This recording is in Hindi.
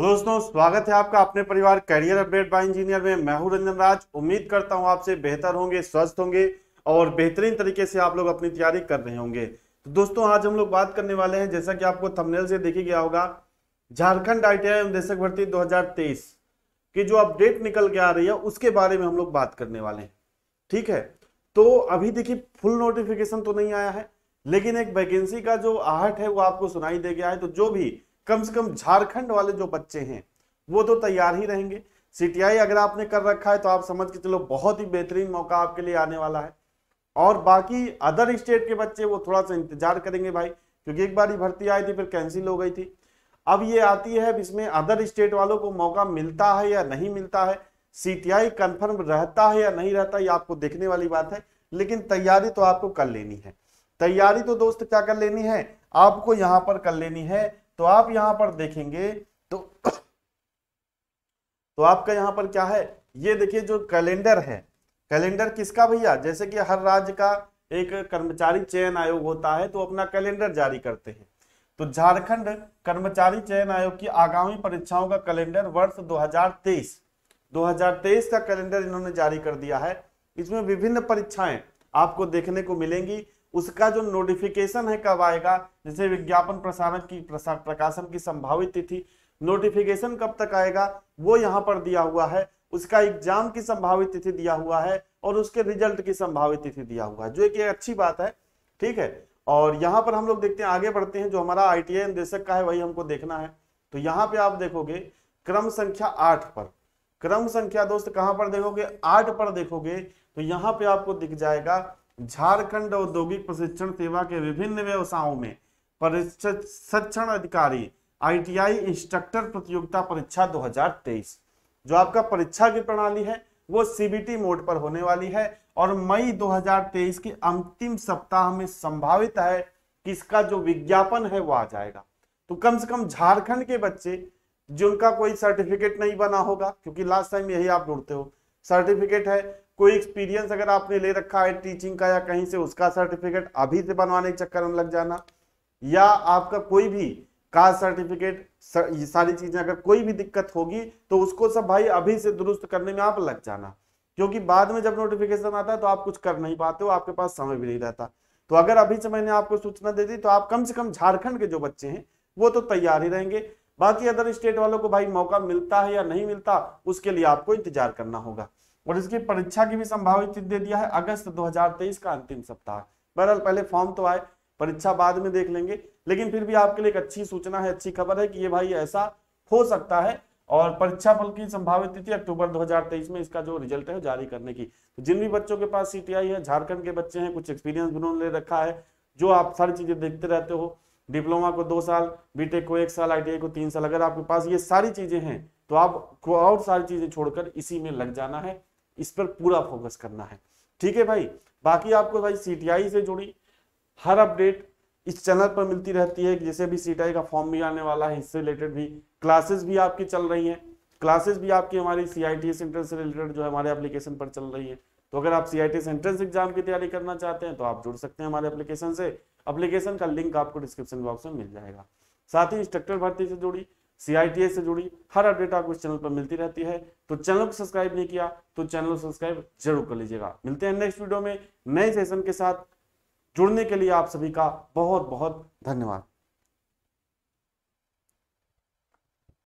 दोस्तों स्वागत है आपका अपने परिवार करियर अपडेट बाय इंजीनियर में मैं हूं रंजन राज उम्मीद करता हूं आपसे बेहतर होंगे स्वस्थ होंगे और बेहतरीन तरीके से आप लोग अपनी तैयारी कर रहे होंगे तो दोस्तों आज हम लोग बात करने वाले हैं जैसा कि आपको थंबनेल से देखी गया होगा झारखंड आई टी निदेशक भर्ती दो की जो अपडेट निकल के आ रही है उसके बारे में हम लोग बात करने वाले हैं ठीक है तो अभी देखिए फुल नोटिफिकेशन तो नहीं आया है लेकिन एक वैकेंसी का जो आहट है वो आपको सुनाई दे गया है तो जो भी कम से कम झारखंड वाले जो बच्चे हैं वो तो तैयार ही रहेंगे सीटीआई अगर आपने कर रखा है तो आप समझ के चलो बहुत ही बेहतरीन मौका आपके लिए आने वाला है और बाकी अदर स्टेट के बच्चे वो थोड़ा सा इंतजार करेंगे भाई क्योंकि एक बार ही भर्ती आई थी फिर कैंसिल हो गई थी अब ये आती है इसमें अदर स्टेट वालों को मौका मिलता है या नहीं मिलता है सीटीआई कंफर्म रहता है या नहीं रहता ये आपको देखने वाली बात है लेकिन तैयारी तो आपको कर लेनी है तैयारी तो दोस्त क्या कर लेनी है आपको यहां पर कर लेनी है तो आप यहां पर देखेंगे तो तो आपका यहाँ पर क्या है ये देखिए जो कैलेंडर है कैलेंडर किसका भैया जैसे कि हर राज्य का एक कर्मचारी चयन आयोग होता है तो अपना कैलेंडर जारी करते हैं तो झारखंड कर्मचारी चयन आयोग की आगामी परीक्षाओं का कैलेंडर वर्ष 2023 2023 का कैलेंडर इन्होंने जारी कर दिया है इसमें विभिन्न परीक्षाएं आपको देखने को मिलेंगी उसका जो नोटिफिकेशन है कब आएगा जैसे विज्ञापन प्रसारण की प्रसार प्रकाशन की संभावित तिथि नोटिफिकेशन कब तक आएगा वो यहाँ पर दिया हुआ है उसका एग्जाम की संभावित तिथि दिया हुआ है और उसके रिजल्ट की संभावित तिथि दिया हुआ है जो कि अच्छी बात है ठीक है और यहाँ पर हम लोग देखते हैं आगे बढ़ते हैं जो हमारा आई निदेशक का है वही हमको देखना है तो यहाँ पे आप देखोगे क्रम संख्या आठ पर क्रम संख्या दोस्त कहाँ पर देखोगे आठ पर देखोगे तो यहाँ पे आपको दिख जाएगा झारखंड औद्योगिक प्रशिक्षण सेवा के विभिन्न व्यवसायों में प्रशिक्षण अधिकारी आईटीआई इंस्ट्रक्टर प्रतियोगिता परीक्षा 2023 जो आपका परीक्षा की प्रणाली है वो सीबीटी मोड पर होने वाली है और मई 2023 के अंतिम सप्ताह में संभावित है कि इसका जो विज्ञापन है वो आ जाएगा तो कम से कम झारखंड के बच्चे जिनका कोई सर्टिफिकेट नहीं बना होगा क्योंकि लास्ट टाइम यही आप ढूंढते हो सर्टिफिकेट है कोई एक्सपीरियंस अगर आपने ले रखा है टीचिंग का या कहीं से उसका सर्टिफिकेट अभी से बनवाने के चक्कर में लग जाना या आपका कोई भी कास्ट सर्टिफिकेट सर, ये सारी चीजें अगर कोई भी दिक्कत होगी तो उसको सब भाई अभी से दुरुस्त करने में आप लग जाना क्योंकि बाद में जब नोटिफिकेशन आता है तो आप कुछ कर नहीं पाते हो आपके पास समय भी नहीं रहता तो अगर अभी से मैंने आपको सूचना दे दी तो आप कम से कम झारखंड के जो बच्चे हैं वो तो तैयार ही रहेंगे बाकी अदर स्टेट वालों को भाई मौका मिलता है या नहीं मिलता उसके लिए आपको इंतजार करना होगा और इसकी परीक्षा की भी संभावित तिथि दे दिया है अगस्त 2023 का अंतिम सप्ताह बहरहाल पहले फॉर्म तो आए परीक्षा बाद में देख लेंगे लेकिन फिर भी आपके लिए एक अच्छी सूचना है अच्छी खबर है कि ये भाई ऐसा हो सकता है और परीक्षा फल की संभावित तिथि अक्टूबर 2023 में इसका जो रिजल्ट है जारी करने की तो जिन भी बच्चों के पास सीटीआई है झारखंड के बच्चे हैं कुछ एक्सपीरियंस भी उन्होंने ले रखा है जो आप सारी चीजें देखते रहते हो डिप्लोमा को दो साल बीटेक को एक साल आईटीआई को तीन साल अगर आपके पास ये सारी चीजें हैं तो आप और सारी चीजें छोड़कर इसी में लग जाना है इस पर पूरा फोकस करना है ठीक है भाई बाकी आपको भाई सी से जुड़ी हर अपडेट इस चैनल पर मिलती रहती है जैसे भी सीटीआई का फॉर्म भी आने वाला है इससे रिलेटेड भी क्लासेस भी आपकी चल रही हैं क्लासेस भी आपकी हमारी सी आई से रिलेटेड जो है हमारे एप्लीकेशन पर चल रही है तो अगर आप सी आई एंट्रेंस एग्जाम की तैयारी करना चाहते हैं तो आप जुड़ सकते हैं हमारे एप्लीकेशन से अप्लीकेशन का लिंक आपको डिस्क्रिप्शन बॉक्स में मिल जाएगा साथ ही इंस्ट्रक्टर भर्ती से जुड़ी सी से जुड़ी हर अपडेट आपको इस चैनल पर मिलती रहती है तो चैनल को सब्सक्राइब नहीं किया तो चैनल को सब्सक्राइब जरूर कर लीजिएगा मिलते हैं नेक्स्ट वीडियो में नए सेशन के साथ जुड़ने के लिए आप सभी का बहुत बहुत धन्यवाद